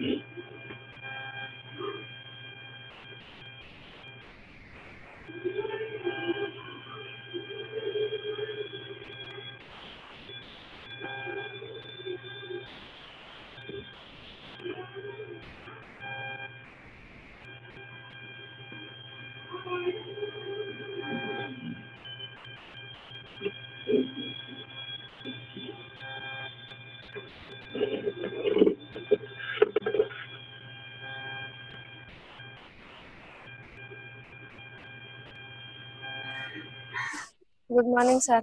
Mm-hmm. Good morning, sir.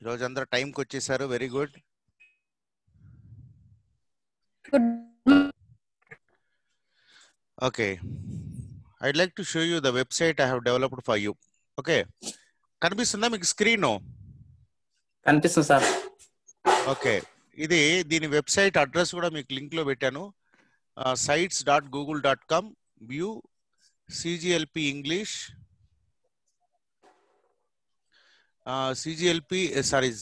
ఈరోజు అందరూ టైంకి వచ్చేసారు very good okay I like to show you the website I have developed for you okay కనిపిస్తుందా మీకు screen కనిపిస్తుంది సార్ ఓకే ఇది దీని వెబ్సైట్ అడ్రస్ కూడా మీకు లింక్ లో పెట్టాను sites dot Google dot com view CGLP English Uh, CGLP,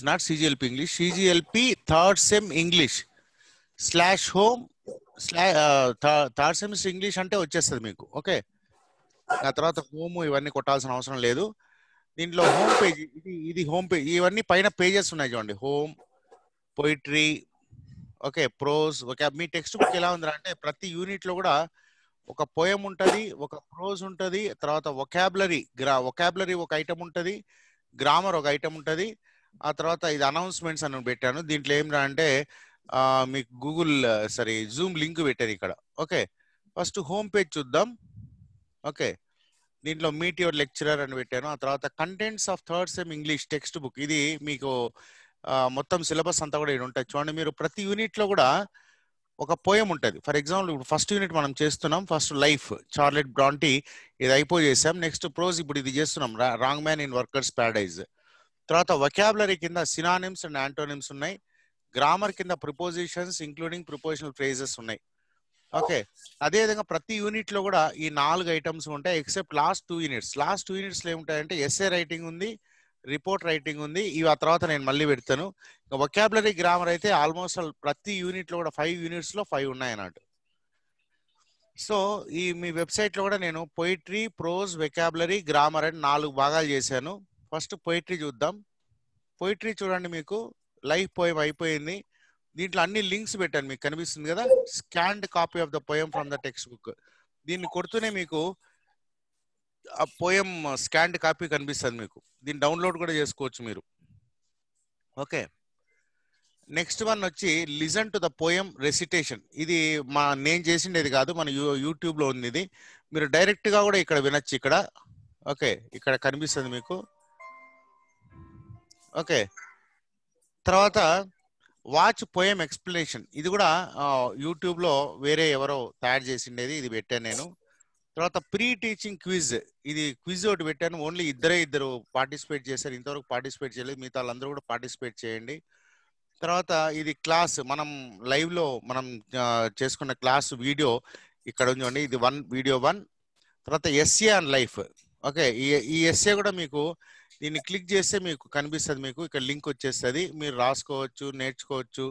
not uh, sorry, English not third sem English slash home English slash home slash uh, అంటే వచ్చేస్తుంది మీకు ఓకే ఆ తర్వాత హోమ్ ఇవన్నీ కొట్టాల్సిన అవసరం లేదు దీంట్లో హోమ్ పేజ్ ఇది ఇది హోమ్ పేజ్ ఇవన్నీ పైన పేజెస్ ఉన్నాయి చూడండి home poetry okay prose okay మీ టెక్స్ట్ బుక్ ఎలా ఉందిరా అంటే ప్రతి యూనిట్లో కూడా ఒక పోయం ఉంటుంది ఒక ప్రోజ్ ఉంటుంది తర్వాత ఒకాబులరీ గ్రా ఒకాబులరీ ఒక ఐటమ్ ఉంటుంది గ్రామర్ ఒక ఐటమ్ ఉంటుంది ఆ తర్వాత ఇది అనౌన్స్మెంట్స్ అని పెట్టాను దీంట్లో ఏం అంటే మీకు గూగుల్ సారీ జూమ్ లింక్ పెట్టారు ఇక్కడ ఓకే ఫస్ట్ హోమ్ పేజ్ చూద్దాం ఓకే దీంట్లో మీట్ యువర్ లెక్చరర్ అని పెట్టాను ఆ తర్వాత contents of third sem English text book ఇది మీకు మొత్తం సిలబస్ అంతా కూడా ఇది ఉంటుంది చూడండి మీరు ప్రతి యూనిట్లో కూడా ఒక పోయం ఉంటుంది ఫర్ ఎగ్జాంపుల్ ఇప్పుడు ఫస్ట్ యూనిట్ మనం చేస్తున్నాం ఫస్ట్ లైఫ్ చార్లెట్ బ్రాంటీ ఇది అయిపో చేసాం నెక్స్ట్ ప్రోజ్ ఇప్పుడు ఇది చేస్తున్నాం wrong man in workers paradise తర్వాత వొకాబులరీ కింద సినానిమ్స్ అండ్ ఆంటోనిమ్స్ ఉన్నాయి గ్రామర్ కింద ప్రిపోజిషన్స్ ఇంక్లూడింగ్ ప్రిపోజిషనల్ ఫ్రేజెస్ ఉన్నాయి ఓకే అదేవిధంగా ప్రతి యూనిట్ లో కూడా ఈ నాలుగు ఐటమ్స్ ఉంటాయి except last two units last two units లో ఏముంటాయంటే ఎస్ఏ రైటింగ్ ఉంది రిపోర్ట్ రైటింగ్ ఉంది ఇవి ఆ తర్వాత నేను మళ్ళీ పెడతాను ఇంకా వొకాబులరీ గ్రామర్ అయితే ఆల్మోస్ట్ ప్రతి యూనిట్లో కూడా ఫైవ్ యూనిట్స్లో ఫైవ్ ఉన్నాయి అన్నట్టు సో ఈ మీ వెబ్సైట్లో కూడా నేను పొయిట్రీ ప్రోజ్ వెకాబులరీ గ్రామర్ అని నాలుగు భాగాలు చేశాను ఫస్ట్ పొయిట్రీ చూద్దాం పొయిట్రీ చూడండి మీకు లైఫ్ పోయం అయిపోయింది దీంట్లో అన్ని లింక్స్ పెట్టాను మీకు కనిపిస్తుంది కదా scanned copy of the poem from the text book దీన్ని కొడుతూనే మీకు ఆ పోయం స్కాండ్ కాపీ కనిపిస్తుంది మీకు దీన్ని డౌన్లోడ్ కూడా చేసుకోవచ్చు మీరు ఓకే నెక్స్ట్ వన్ వచ్చి listen to the poem recitation ఇది మా నేను చేసిండేది కాదు మన యూట్యూబ్లో ఉంది ఇది మీరు డైరెక్ట్గా కూడా ఇక్కడ వినొచ్చు ఇక్కడ ఓకే ఇక్కడ కనిపిస్తుంది మీకు ఓకే తర్వాత వాచ్ పోయం ఎక్స్ప్లెనేషన్ ఇది కూడా యూట్యూబ్లో వేరే ఎవరో తయారు చేసిండేది ఇది పెట్టాను నేను తర్వాత ప్రీ టీచింగ్ క్విజ్ ఇది క్విజ్ ఒకటి పెట్టాను ఓన్లీ ఇద్దరే ఇద్దరు పార్టిసిపేట్ చేశారు ఇంతవరకు పార్టిసిపేట్ చేయలేదు మిగతా వాళ్ళందరూ కూడా పార్టిసిపేట్ చేయండి తర్వాత ఇది క్లాస్ మనం లైవ్లో మనం చేసుకున్న క్లాస్ వీడియో ఇక్కడ ఉంచండి ఇది వన్ వీడియో వన్ తర్వాత ఎస్ఏ అండ్ లైఫ్ ఓకే ఈ ఈ ఎస్ఏ కూడా మీకు దీన్ని క్లిక్ చేస్తే మీకు కనిపిస్తుంది మీకు ఇక్కడ లింక్ వచ్చేస్తుంది మీరు రాసుకోవచ్చు నేర్చుకోవచ్చు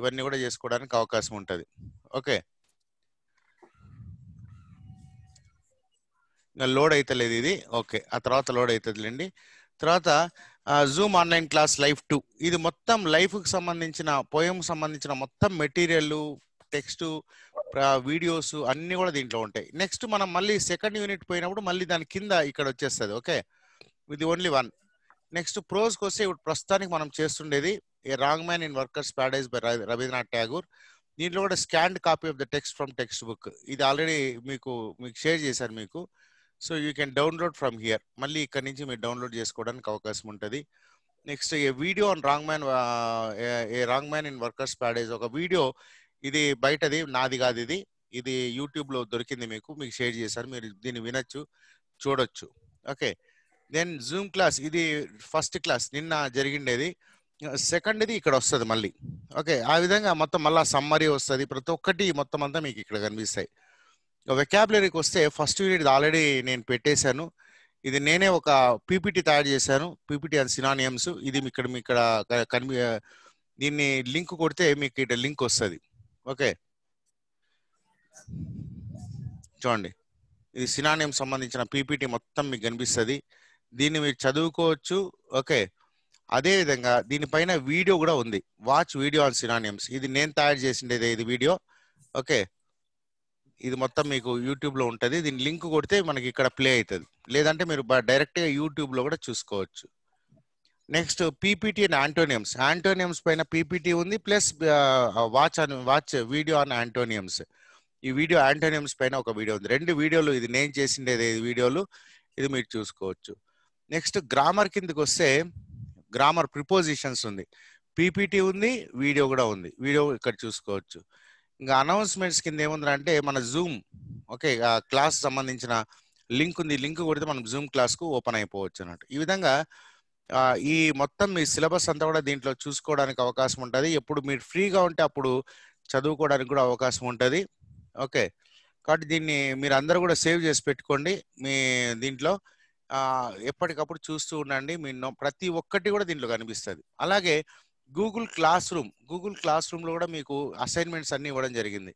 ఇవన్నీ కూడా చేసుకోవడానికి అవకాశం ఉంటుంది ఓకే లోడ్ అయితే లేదు ఇది ఓకే ఆ తర్వాత లోడ్ అవుతుందిలేండి తర్వాత zoom online class life two ఇది మొత్తం లైఫ్కి సంబంధించిన పోయం సంబంధించిన మొత్తం మెటీరియల్ టెక్స్ట్ వీడియోస్ అన్నీ కూడా దీంట్లో ఉంటాయి నెక్స్ట్ మనం మళ్ళీ సెకండ్ యూనిట్ పోయినప్పుడు మళ్ళీ దాని కింద ఇక్కడ వచ్చేస్తుంది ఓకే ఇది ఓన్లీ వన్ నెక్స్ట్ ప్రోజ్కి వస్తే ఇప్పుడు ప్రస్తుతానికి మనం చేస్తుండేది a wrong man in workers paradise by Rabindranath Tagore దీంట్లో కూడా scanned copy of the text from text book ఇది ఆల్రెడీ మీకు మీకు షేర్ చేశాను మీకు so you can download from here మళ్ళీ ఇక్కడ నుంచి మీరు డౌన్లోడ్ చేసుకోవడానికి అవకాశం ఉంటుంది next a video on wrong man a wrong man in workers paradise ఒక వీడియో ఇది బయటది నాది కాదు ఇది ఇది యూట్యూబ్లో దొరికింది మీకు మీకు షేర్ చేశారు మీరు దీన్ని వినొచ్చు చూడొచ్చు ఓకే దెన్ జూమ్ క్లాస్ ఇది ఫస్ట్ క్లాస్ నిన్న జరిగిండేది సెకండ్ది ఇక్కడ వస్తుంది మళ్ళీ ఓకే ఆ విధంగా మొత్తం మళ్ళీ సమ్మరీ వస్తుంది ప్రతి ఒక్కటి మొత్తం అంతా మీకు ఇక్కడ కనిపిస్తాయి వెకాబులరీకి వస్తే ఫస్ట్ యూనిట్ ఆల్రెడీ నేను పెట్టేశాను ఇది నేనే ఒక పీపీటీ తయారు చేశాను పీపీటీ అండ్ సినానియమ్స్ ఇది ఇక్కడ మీ ఇక్కడ కనిపి దీన్ని లింక్ కొడితే మీకు ఇక్కడ లింక్ వస్తుంది ఓకే చూడండి ఇది సినానియం సంబంధించిన పీపీటీ మొత్తం మీకు కనిపిస్తుంది దీన్ని మీరు చదువుకోవచ్చు ఓకే అదేవిధంగా దీనిపైన వీడియో కూడా ఉంది వాచ్ వీడియో ఆన్ సినానియమ్స్ ఇది నేను తయారు చేసిండేది ఇది వీడియో ఓకే ఇది మొత్తం మీకు యూట్యూబ్లో ఉంటుంది దీని లింక్ కొడితే మనకి ఇక్కడ ప్లే అవుతుంది లేదంటే మీరు డైరెక్ట్గా యూట్యూబ్లో కూడా చూసుకోవచ్చు next PPT and antonyms antonyms పైన పీపీటీ ఉంది ప్లస్ వాచ్ అని వాచ్ వీడియో అండ్ ఆంటోనియమ్స్ ఈ వీడియో ఆంటోనియమ్స్ పైన ఒక వీడియో ఉంది రెండు వీడియోలు ఇది నేను చేసిండేది వీడియోలు ఇది మీరు చూసుకోవచ్చు నెక్స్ట్ గ్రామర్ కిందకి వస్తే గ్రామర్ ప్రిపోజిషన్స్ ఉంది పీపీటీ ఉంది వీడియో కూడా ఉంది వీడియో ఇక్కడ చూసుకోవచ్చు ఇంకా అనౌన్స్మెంట్స్ కింద ఏముంది అంటే మన జూమ్ ఓకే క్లాస్ సంబంధించిన లింక్ ఉంది లింక్ కొడితే మనం జూమ్ క్లాస్కు ఓపెన్ అయిపోవచ్చు అన్నట్టు ఈ విధంగా ఈ మొత్తం మీ సిలబస్ అంతా కూడా దీంట్లో చూసుకోవడానికి అవకాశం ఉంటుంది ఎప్పుడు మీరు ఫ్రీగా ఉంటే అప్పుడు చదువుకోవడానికి కూడా అవకాశం ఉంటుంది ఓకే కాబట్టి దీన్ని మీరు అందరూ కూడా సేవ్ చేసి పెట్టుకోండి మీ దీంట్లో ఎప్పటికప్పుడు చూస్తూ ఉండండి మీ ప్రతి ఒక్కటి కూడా దీంట్లో కనిపిస్తుంది అలాగే గూగుల్ క్లాస్ రూమ్ గూగుల్ క్లాస్ రూమ్లో కూడా మీకు అసైన్మెంట్స్ అన్ని ఇవ్వడం జరిగింది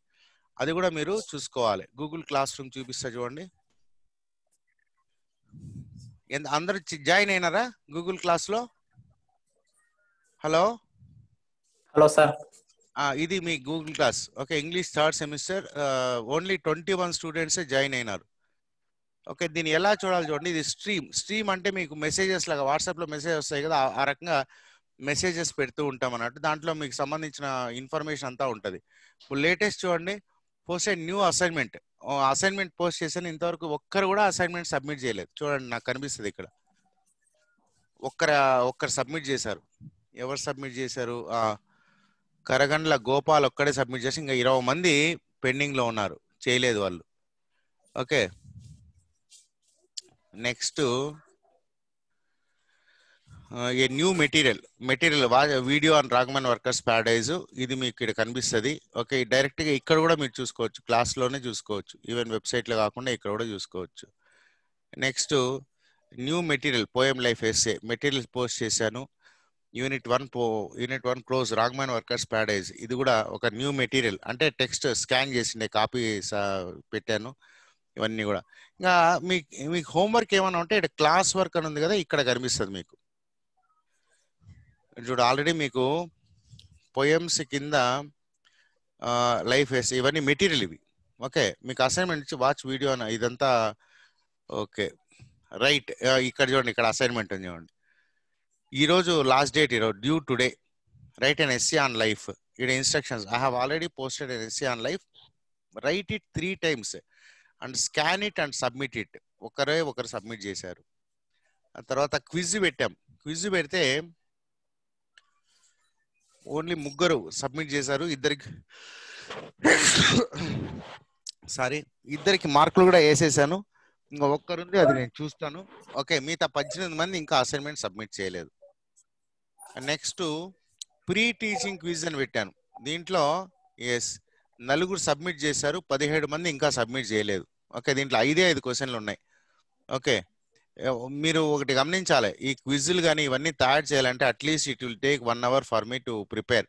అది కూడా మీరు చూసుకోవాలి గూగుల్ క్లాస్ రూమ్ చూపిస్తా చూడండి అందరు జాయిన్ అయినారా గూగుల్ క్లాస్లో హలో హలో సార్ ఇది మీ Google class okay English third semester only twenty one స్టూడెంట్సే జాయిన్ అయినారు ఓకే దీన్ని ఎలా చూడాలి చూడండి ఇది స్ట్రీమ్ స్ట్రీమ్ అంటే మీకు మెసేజెస్ లాగా వాట్సాప్లో మెసేజ్ వస్తాయి కదా ఆ రకంగా మెసేజెస్ పెడుతూ ఉంటాం అన్నట్టు దాంట్లో మీకు సంబంధించిన ఇన్ఫర్మేషన్ అంతా ఉంటుంది ఇప్పుడు లేటెస్ట్ చూడండి post new assignment assignment post చేసిన ఇంతవరకు ఒక్కరు కూడా అసైన్మెంట్ సబ్మిట్ చేయలేదు చూడండి నాకు కనిపిస్తుంది ఇక్కడ ఒక్కరు ఒక్కరు సబ్మిట్ చేశారు ఎవరు సబ్మిట్ చేశారు కరగండ్ల గోపాల్ ఒక్కడే సబ్మిట్ చేసి ఇంకా ఇరవై మంది పెండింగ్లో ఉన్నారు చేయలేదు వాళ్ళు okay next a new material material video and wrong man workers paradise ఇది మీకు ఇక్కడ కనిపిస్తుంది ఓకే డైరెక్ట్గా ఇక్కడ కూడా మీరు చూసుకోవచ్చు క్లాస్లోనే చూసుకోవచ్చు ఈవెన్ వెబ్సైట్లో కాకుండా ఇక్కడ కూడా చూసుకోవచ్చు next new material poem life essay material post చేశాను యూనిట్ వన్ పో unit one close wrong man workers paradise ఇది కూడా ఒక న్యూ మెటీరియల్ అంటే టెక్స్ట్ స్కాన్ చేసి కాపీ పెట్టాను ఇవన్నీ కూడా ఇంకా మీకు మీకు హోంవర్క్ ఏమైనా ఉంటే ఇక్కడ క్లాస్ వర్క్ అని ఉంది కదా ఇక్కడ కనిపిస్తుంది మీకు చూడు ఆల్రెడీ మీకు పొయమ్స్ కింద లైఫ్ వేసి ఇవన్నీ మెటీరియల్ ఇవి ఓకే మీకు అసైన్మెంట్ ఇచ్చి వాచ్ వీడియో అన్న ఇదంతా ఓకే రైట్ ఇక్కడ చూడండి ఇక్కడ అసైన్మెంట్ ఉంది చూడండి ఈరోజు లాస్ట్ డేట్ ఈరోజు due today right and essay on life ఇక్కడ instructions I have already posted an essay on life write it three times and scan it and submit it ఒకరే ఒకరు సబ్మిట్ చేశారు తర్వాత క్విజ్ పెట్టాం క్విజ్ పెడితే only ముగ్గురు submit చేశారు ఇద్దరికి సారీ ఇద్దరికి మార్కులు కూడా వేసేసాను ఇంకా ఒక్కరుంది అది నేను చూస్తాను ఓకే మిగతా పద్దెనిమిది మంది ఇంకా అసైన్మెంట్ సబ్మిట్ చేయలేదు నెక్స్ట్ ప్రీ టీచింగ్ క్విజ్ అని పెట్టాను దీంట్లో ఎస్ నలుగురు సబ్మిట్ చేశారు పదిహేడు మంది ఇంకా సబ్మిట్ చేయలేదు ఓకే దీంట్లో ఐదే ఐదు క్వశ్చన్లు ఉన్నాయి ఓకే మీరు ఒకటి గమనించాలి ఈ క్విజ్లు కానీ ఇవన్నీ తయారు చేయాలంటే at least it will take one hour for me to prepare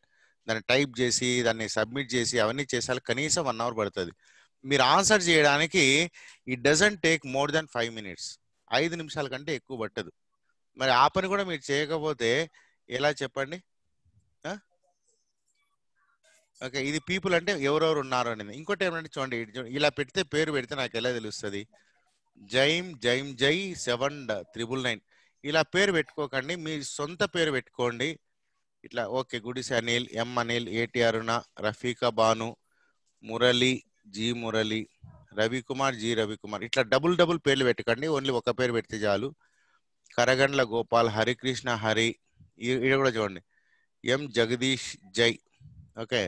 దాన్ని టైప్ చేసి దాన్ని సబ్మిట్ చేసి అవన్నీ చేసాలి కనీసం వన్ అవర్ పడుతుంది మీరు ఆన్సర్ చేయడానికి it doesn't take more than five minutes ఐదు నిమిషాల కంటే ఎక్కువ పట్టదు మరి ఆ పని కూడా మీరు చేయకపోతే ఎలా చెప్పండి ఓకే ఇది పీపుల్ అంటే ఎవరెవరు ఉన్నారు అనేది ఇంకోటి ఏమంటే చూడండి ఇలా పెడితే పేరు పెడితే నాకు ఎలా తెలుస్తుంది జైమ్ జైం జై సెవెన్ త్రిబుల్ నైన్ ఇలా పేరు పెట్టుకోకండి మీ సొంత పేరు పెట్టుకోండి ఇట్లా ఓకే గుడిసె Anil M Anil A T Aruna Rafeeka Banu Murali G Murali Ravikumar G Ravikumar ఇట్లా డబుల్ డబుల్ పేర్లు పెట్టుకోండి ఓన్లీ ఒక పేరు పెడితే చాలు కరగండ్ల గోపాల్ హరికృష్ణ హరి ఇక్కడ కూడా చూడండి ఎం జగదీష్ జై ఓకే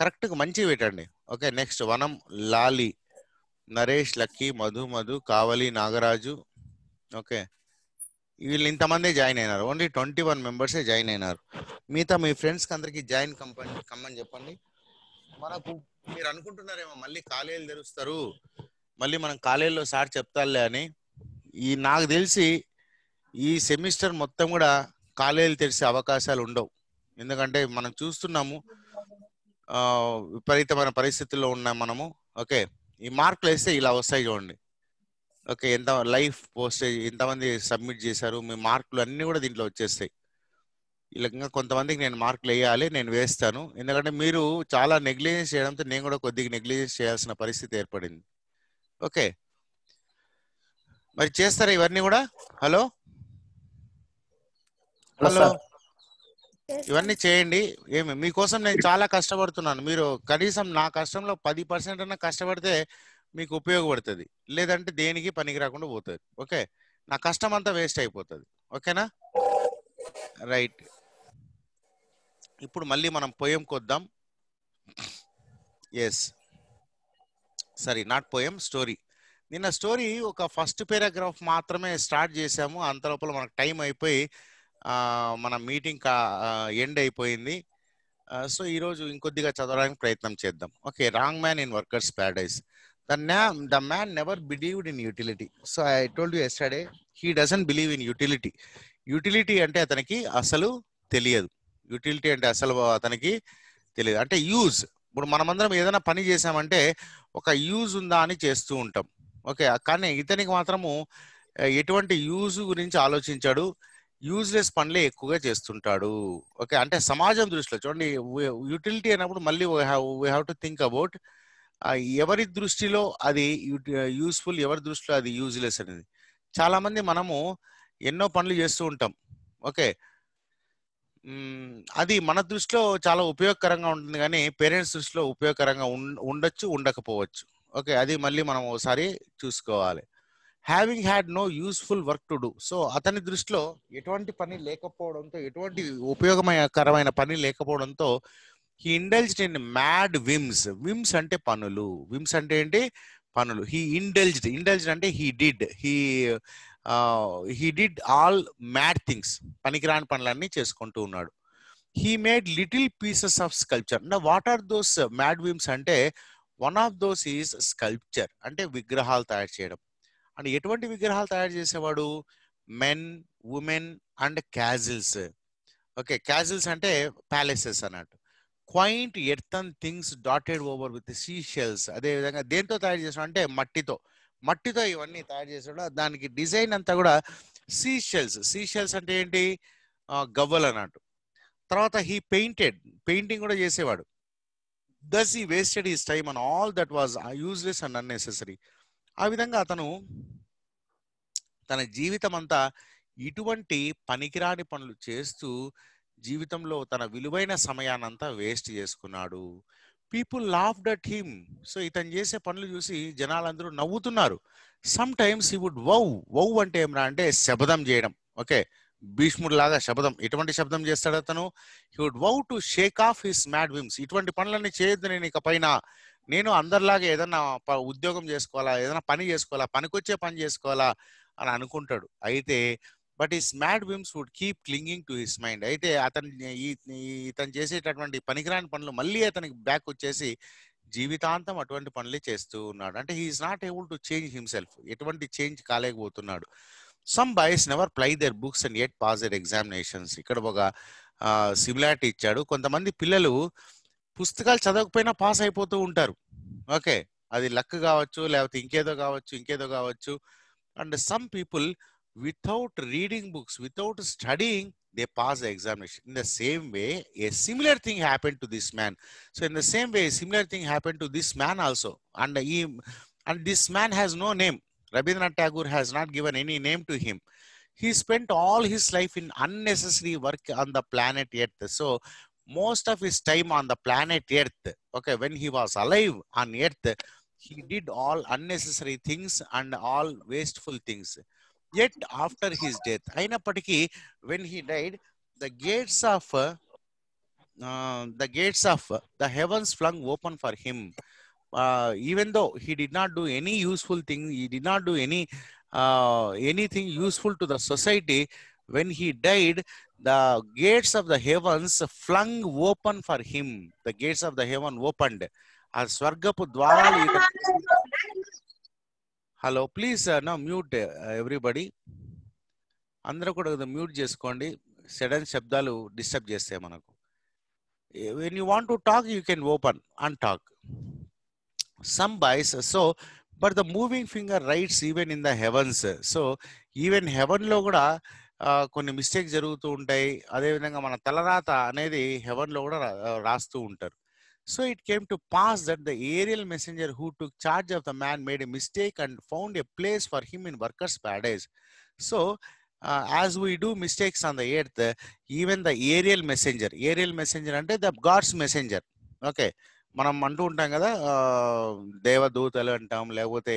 కరెక్ట్గా మంచివి పెట్టండి okay next Vanam Lali Naresh Lucky Madhu Madhu Kavali Nagaraju okay వీళ్ళు ఇంతమంది జాయిన్ అయినారు ఓన్లీ ట్వంటీ వన్ మెంబర్సే జాయిన్ అయినారు మిగతా మీ ఫ్రెండ్స్కి అందరికీ జాయిన్ కంపెనీ కమ్మని చెప్పండి మనకు మీరు అనుకుంటున్నారేమో మళ్ళీ కాలేజీలు తెరుస్తారు మళ్ళీ మనం కాలేజీలో సార్ చెప్తాలే అని ఈ నాకు తెలిసి ఈ సెమిస్టర్ మొత్తం కూడా కాలేజీలు తెరిసే అవకాశాలు ఉండవు ఎందుకంటే మనం చూస్తున్నాము విపరీతమైన పరిస్థితుల్లో ఉన్నాం మనము ఓకే ఈ మార్కులు వేస్తే ఇలా వస్తాయి చూడండి ఓకే ఎంత లైఫ్ పోస్టేజ్ ఎంతమంది సబ్మిట్ చేశారు మీ మార్కులు అన్నీ కూడా దీంట్లో వచ్చేస్తాయి ఇలా కొంతమందికి నేను మార్కులు వేయాలి నేను వేస్తాను ఎందుకంటే మీరు చాలా నెగ్లిజెన్స్ చేయడంతో నేను కూడా కొద్దిగా నెగ్లిజెన్స్ చేయాల్సిన పరిస్థితి ఏర్పడింది ఓకే మరి చేస్తారా ఇవన్నీ కూడా హలో హలో ఇవన్నీ చేయండి ఏమి మీకోసం నేను చాలా కష్టపడుతున్నాను మీరు కనీసం నా కష్టంలో పది పర్సెంట్ అన్నా కష్టపడితే మీకు ఉపయోగపడుతుంది లేదంటే దేనికి పనికి రాకుండా పోతుంది ఓకే నా కష్టం అంతా వేస్ట్ అయిపోతుంది ఓకేనా రైట్ ఇప్పుడు మళ్ళీ మనం పోయం కొద్దాం ఎస్ సరే నాట్ పోయం స్టోరీ నిన్న స్టోరీ ఒక ఫస్ట్ పేరాగ్రాఫ్ మాత్రమే స్టార్ట్ చేసాము అంత లోపల మనకు టైం అయిపోయి మన మీటింగ్ ఎండ్ అయిపోయింది సో ఈరోజు ఇంకొద్దిగా చదవడానికి ప్రయత్నం చేద్దాం okay wrong man in workers paradise the man the man never believed in utility so I told you yesterday he doesn't believe in utility utility అంటే అతనికి అసలు తెలియదు యూటిలిటీ అంటే అసలు అతనికి తెలియదు అంటే యూజ్ ఇప్పుడు మనమందరం ఏదైనా పని చేసామంటే ఒక యూజ్ ఉందా అని చేస్తూ ఉంటాం ఓకే కానీ ఇతనికి మాత్రము ఎటువంటి యూజ్ గురించి ఆలోచించాడు యూజ్లెస్ పనులే ఎక్కువగా చేస్తుంటాడు ఓకే అంటే సమాజం దృష్టిలో చూడండి యూటిలిటీ అయినప్పుడు మళ్ళీ we have to think about ఎవరి దృష్టిలో అది యూస్ఫుల్ ఎవరి దృష్టిలో అది యూజ్లెస్ అనేది చాలామంది మనము ఎన్నో పనులు చేస్తూ ఉంటాం ఓకే అది మన దృష్టిలో చాలా ఉపయోగకరంగా ఉంటుంది కానీ పేరెంట్స్ దృష్టిలో ఉపయోగకరంగా ఉండొచ్చు ఉండకపోవచ్చు ఓకే అది మళ్ళీ మనం ఒకసారి చూసుకోవాలి having had no useful work to do so అతని దృష్టిలో ఎటువంటి పని లేకపోవడంతో ఎటువంటి ఉపయోగకరమైన పని లేకపోవడంతో he indulged in mad whims whims అంటే పనులు విమ్స్ అంటే ఏంటి పనులు హీ ఇండల్జ్డ్ ఇండల్జ్డ్ అంటే he did he he did all mad things పనికిరాని పనులన్నీ చేసుకుంటూ ఉన్నాడు he made little pieces of sculpture నా what are those mad whims అంటే one of those is sculpture అంటే విగ్రహాలు తయారు చేయడం అండ్ ఎటువంటి విగ్రహాలు తయారు చేసేవాడు men women and castles okay castles అంటే ప్యాలెసెస్ అన్నట్టు quaint earthen things dotted over with sea shells అదేవిధంగా దేంతో తయారు చేసాడు అంటే మట్టితో మట్టితో ఇవన్నీ తయారు చేసాడు దానికి డిజైన్ అంతా కూడా సీ షెల్స్ సీ షెల్స్ అంటే ఏంటి గవ్వలు అన్నట్టు తర్వాత హీ పెయింటెడ్ పెయింటింగ్ కూడా చేసేవాడు thus he wasted his time and all that was useless and unnecessary ఆ విధంగా అతను తన జీవితం అంతా ఇటువంటి పనికిరాని పనులు చేస్తూ జీవితంలో తన విలువైన సమయానంతా వేస్ట్ చేసుకున్నాడు people laughed at him so ఇతను చేసే పనులు చూసి జనాలందరూ నవ్వుతున్నారు some times he would vow vow అంటే ఏమరా అంటే శబదం చేయడం ఓకే భీష్ముడు లాగా శబదం ఎటువంటి శబ్దం చేస్తాడు అతను he would vow to shake off his mad whims ఇటువంటి పనులన్నీ చేయొద్దు నేను ఇకపైన నేను అందరిలాగా ఏదన్నా ఉద్యోగం చేసుకోవాలా ఏదైనా పని చేసుకోవాలా పనికొచ్చే పని చేసుకోవాలా అని అనుకుంటాడు అయితే బట్ ఈ smart whims would keep clinging to his mind అయితే అతను ఇతను చేసేటటువంటి పనికిరాని పనులు మళ్ళీ అతనికి బ్యాక్ వచ్చేసి జీవితాంతం అటువంటి పనులే చేస్తూ ఉన్నాడు అంటే he is not able to change himself ఎటువంటి చేంజ్ కాలేకపోతున్నాడు some boys never ply their books and yet pass their examinations ఇక్కడ ఒక సిమిలారిటీ ఇచ్చాడు కొంతమంది పిల్లలు పుస్తకాలు చదవకపోయినా పాస్ అయిపోతూ ఉంటారు ఓకే అది లక్ కావచ్చు లేకపోతే ఇంకేదో కావచ్చు ఇంకేదో కావచ్చు and some people without reading books without studying they pass examination in the same way a similar thing happen to this man so in the same way similar thing happen to this man also and ఈ and this man has no name Rabindranath Tagore has not given any name to him he spent all his life in unnecessary work on the planet yet so most of his time on the planet Earth, okay, when he was alive on Earth, he did all unnecessary things and all wasteful things. Yet after his death, అయినప్పటికీ when he died, the gates of uh, the gates of the heavens flung open for him. Uh, even though he did not do any useful thing, he did not do any uh, anything useful to the society, when he died, the gates of the heavens flung open for him. The gates of the heaven opened. ఆ స్వర్గపు ద్వారాలు hello please నా mute everybody అందరూ కూడా mute చేసుకోండి sudden శబ్దాలు disturb చేస్తాయి మనకు when you want to talk you can open and talk some boys so but the moving finger writes even in the heavens so even హెవెన్లో కూడా కొన్ని మిస్టేక్ జరుగుతూ ఉంటాయి అదేవిధంగా మన తలరాత అనేది హెవెన్లో కూడా రాస్తూ ఉంటారు so it came to pass that the Ariel messenger who took charge of the man made a mistake and found a place for him in workers paradise so as we do mistakes on the earth even the Ariel messenger Ariel messenger అంటే the God's messenger okay మనం అంటూ ఉంటాం కదా దేవదూతలు అంటాం లేకపోతే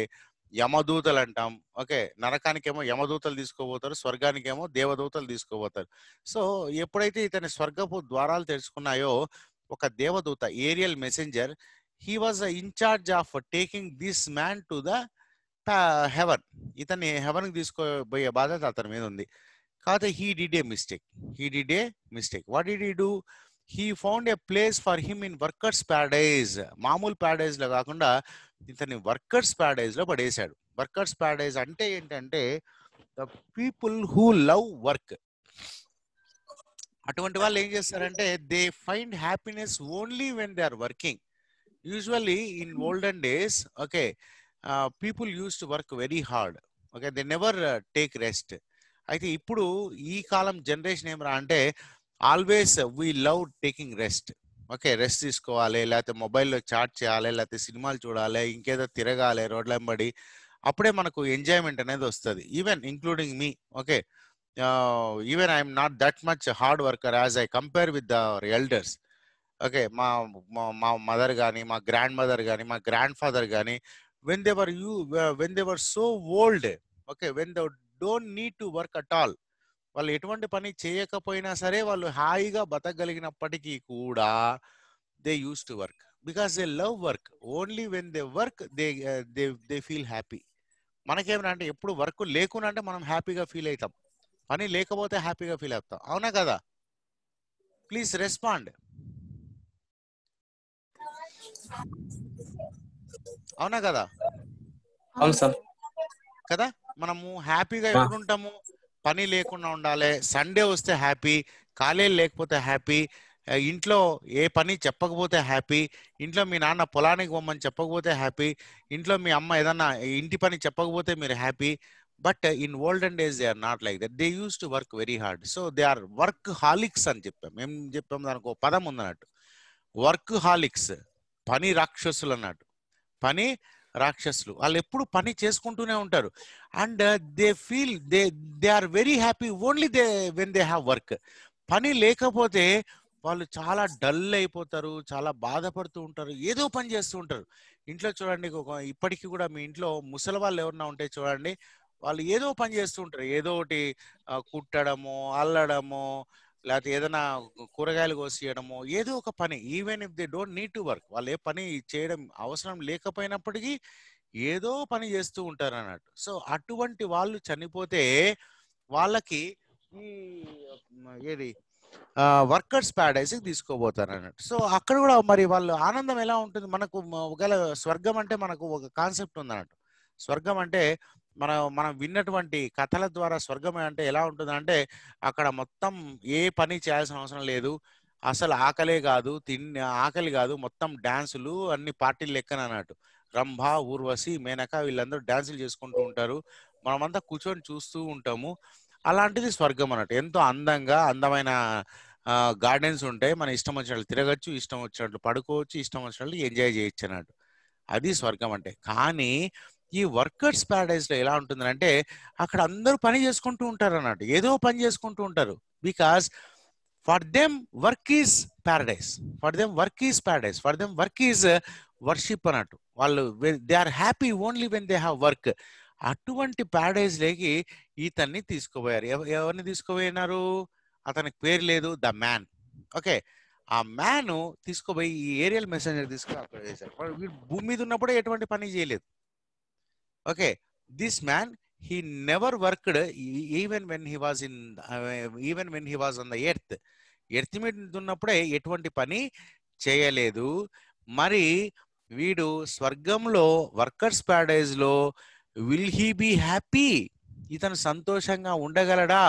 యమదూతలు అంటాం ఓకే నరకానికేమో యమదూతలు తీసుకోబోతారు స్వర్గానికేమో దేవదూతలు తీసుకోబోతారు సో ఎప్పుడైతే ఇతని స్వర్గపు ద్వారాలు తెలుసుకున్నాయో ఒక దేవదూత Ariel messenger he was in charge of taking this man to the heaven ఇతన్ని హెవెన్కి తీసుకోబోయే బాధ్యత అతని మీద ఉంది కాకపోతే he did a mistake he did a mistake what did he do he found a place for him in workers paradise మామూలు లో కాకుండా ఇతని వర్కర్స్ లో పడేశాడు వర్కర్స్ ప్యారడైజ్ అంటే ఏంటంటే the people who love work అటువంటి వాళ్ళు ఏం చేస్తారంటే they find happiness only when they are working usually in olden days okay people used to work very hard okay they never take rest అయితే ఇప్పుడు ఈ కాలం జనరేషన్ ఏమరా అంటే always we love taking rest okay rest తీసుకోవాలి లేకపోతే మొబైల్లో chat చేయాలి లేకపోతే సినిమాలు చూడాలి ఇంకేదో తిరగాలి రోడ్ల వెంబడి అప్పుడే మనకు ఎంజాయ్మెంట్ అనేది వస్తుంది even including me okay even I'm not that much hard worker as I compare with the elders okay మా మా మదర్ కానీ మా గ్రాండ్ మదర్ కానీ మా గ్రాండ్ ఫాదర్ కానీ when they were you when they were so old okay when they don't need to work at all వాళ్ళు ఎటువంటి పని చేయకపోయినా సరే వాళ్ళు హాయిగా బతకగలిగినప్పటికీ కూడా they used to work because they love work only when they work they they they feel happy మనకేమంటే ఎప్పుడు వర్క్ లేకుండా అంటే మనం హ్యాపీగా ఫీల్ అవుతాం పని లేకపోతే హ్యాపీగా ఫీల్ అవుతాం అవునా కదా ప్లీజ్ రెస్పాండ్ అవునా కదా సార్ కదా మనము హ్యాపీగా ఎప్పుడు ఉంటాము పని లేకుండా ఉండాలి సండే వస్తే హ్యాపీ కాలేజ్ లేకపోతే హ్యాపీ ఇంట్లో ఏ పని చెప్పకపోతే హ్యాపీ ఇంట్లో మీ నాన్న పొలానికి పోమని చెప్పకపోతే హ్యాపీ ఇంట్లో మీ అమ్మ ఏదన్నా ఇంటి పని చెప్పకపోతే మీరు happy but in olden days they are not like that they used to work very hard so they are workaholics అని చెప్పాం మేము చెప్పాం దానికి ఒక పదం ఉందన్నట్టు వర్క్ హాలిక్స్ పని రాక్షసులు అన్నట్టు పని రాక్షసులు వాళ్ళు ఎప్పుడు పని చేసుకుంటూనే ఉంటారు and they feel they they are very happy only they when they have work పని లేకపోతే వాళ్ళు చాలా డల్ అయిపోతారు చాలా బాధపడుతూ ఉంటారు ఏదో పని చేస్తూ ఉంటారు ఇంట్లో చూడండి ఒక ఇప్పటికీ కూడా మీ ఇంట్లో ముసలి వాళ్ళు ఎవరన్నా ఉంటే చూడండి వాళ్ళు ఏదో పని చేస్తూ ఉంటారు ఏదో ఒకటి uh, కుట్టడము అల్లడము లేకపోతే ఏదైనా కూరగాయలు కోసియడము ఏదో ఒక పని even if they don't need to work వాళ్ళు ఏ పని చేయడం అవసరం లేకపోయినప్పటికీ ఏదో పని చేస్తూ ఉంటారు అన్నట్టు సో అటువంటి వాళ్ళు చనిపోతే వాళ్ళకి ఈ ఏది వర్కర్స్ ప్యారడైజ్కి తీసుకోబోతారు అన్నట్టు సో అక్కడ కూడా మరి వాళ్ళు ఆనందం ఎలా ఉంటుంది మనకు ఒకవేళ స్వర్గం అంటే మనకు ఒక కాన్సెప్ట్ ఉంది అన్నట్టు స్వర్గం అంటే మనం మనం విన్నటువంటి కథల ద్వారా స్వర్గం అంటే ఎలా ఉంటుందంటే అక్కడ మొత్తం ఏ పని చేయాల్సిన అవసరం లేదు అసలు ఆకలే కాదు తిన్న ఆకలి కాదు మొత్తం డాన్సులు అన్ని పార్టీలు లెక్కన అన్నట్టు రంభ ఊర్వశి మేనక వీళ్ళందరూ డాన్సులు చేసుకుంటూ ఉంటారు మనమంతా కూర్చొని చూస్తూ ఉంటాము అలాంటిది స్వర్గం అన్నట్టు ఎంతో అందంగా అందమైన గార్డెన్స్ ఉంటాయి మన ఇష్టం వచ్చినట్లు తిరగచ్చు ఇష్టం వచ్చినట్లు పడుకోవచ్చు ఇష్టం వచ్చినట్లు ఎంజాయ్ చేయొచ్చు అన్నట్టు అది స్వర్గం అంటే కానీ ఈ వర్కర్స్ ప్యారడైజ్ లో ఎలా ఉంటుందంటే అక్కడ అందరూ పని చేసుకుంటూ ఉంటారు అన్నట్టు ఏదో పని చేసుకుంటూ ఉంటారు because for them work is paradise for them work is paradise for them work is worship అన్నట్టు వాళ్ళు they are happy only when they have work అటువంటి ప్యారడైజ్ లేకి ఇతన్ని తీసుకుపోయారు ఎవరిని తీసుకుపోయినారు అతనికి పేరు లేదు ద మ్యాన్ ఓకే ఆ మ్యాన్ తీసుకుపోయి ఈ ఏరియల్ మెసెంజర్ తీసుకుని అక్కడ చేశారు భూమి మీద ఉన్నప్పుడే ఎటువంటి పని చేయలేదు okay this man he never worked even when he was in even when when was was the earth earth మీద ఉన్నప్పుడే ఎటువంటి పని చేయలేదు మరి వీడు స్వర్గంలో వర్కర్స్ ప్యాడైజ్ లో విల్ హీ బీ హ్యాపీ ఇతను సంతోషంగా ఉండగలడా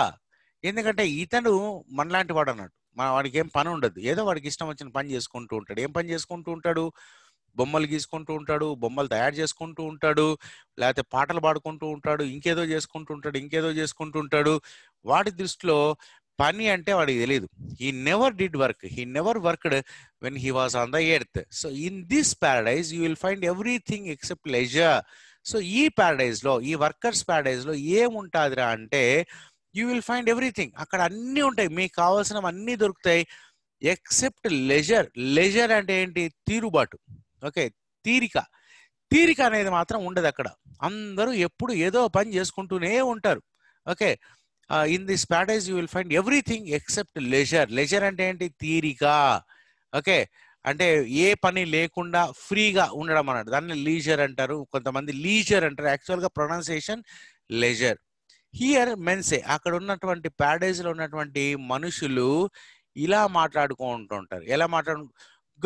ఎందుకంటే ఇతను మనలాంటి వాడు అన్నాడు వాడికి ఏం పని ఉండదు ఏదో వాడికి ఇష్టం వచ్చిన పని చేసుకుంటూ ఉంటాడు ఏం పని చేసుకుంటూ ఉంటాడు బొమ్మలు గీసుకుంటూ ఉంటాడు బొమ్మలు తయారు చేసుకుంటూ ఉంటాడు లేకపోతే పాటలు పాడుకుంటూ ఉంటాడు ఇంకేదో చేసుకుంటూ ఉంటాడు ఇంకేదో చేసుకుంటూ ఉంటాడు వాడి దృష్టిలో పని అంటే వాడికి తెలియదు he never did work he never worked when he was on the earth so in this paradise you will find everything except leisure so ఈ ప్యారడైజ్ లో ఈ వర్కర్స్ ప్యారడైజ్ లో ఏముంటాదిరా అంటే యూ విల్ ఫైండ్ ఎవ్రీథింగ్ అక్కడ అన్నీ ఉంటాయి మీకు కావాల్సినవి అన్నీ దొరుకుతాయి ఎక్సెప్ట్ లెజర్ లెజర్ అంటే ఏంటి తీరుబాటు ఓకే తీరిక తీరిక అనేది మాత్రం ఉండదు అక్కడ అందరూ ఎప్పుడు ఏదో పని చేసుకుంటూనే ఉంటారు okay in this paradise you will find everything except leisure leisure అంటే ఏంటి తీరిక ఓకే అంటే ఏ పని లేకుండా ఫ్రీగా ఉండడం అన్నట్టు దాన్ని లీజర్ అంటారు కొంతమంది లీజర్ అంటారు యాక్చువల్గా ప్రొనౌన్సియేషన్ లెజర్ హియర్ మెన్సే అక్కడ ఉన్నటువంటి ప్యాడేజ్లో ఉన్నటువంటి మనుషులు ఇలా మాట్లాడుకుంటుంటారు ఎలా మాట్లాడు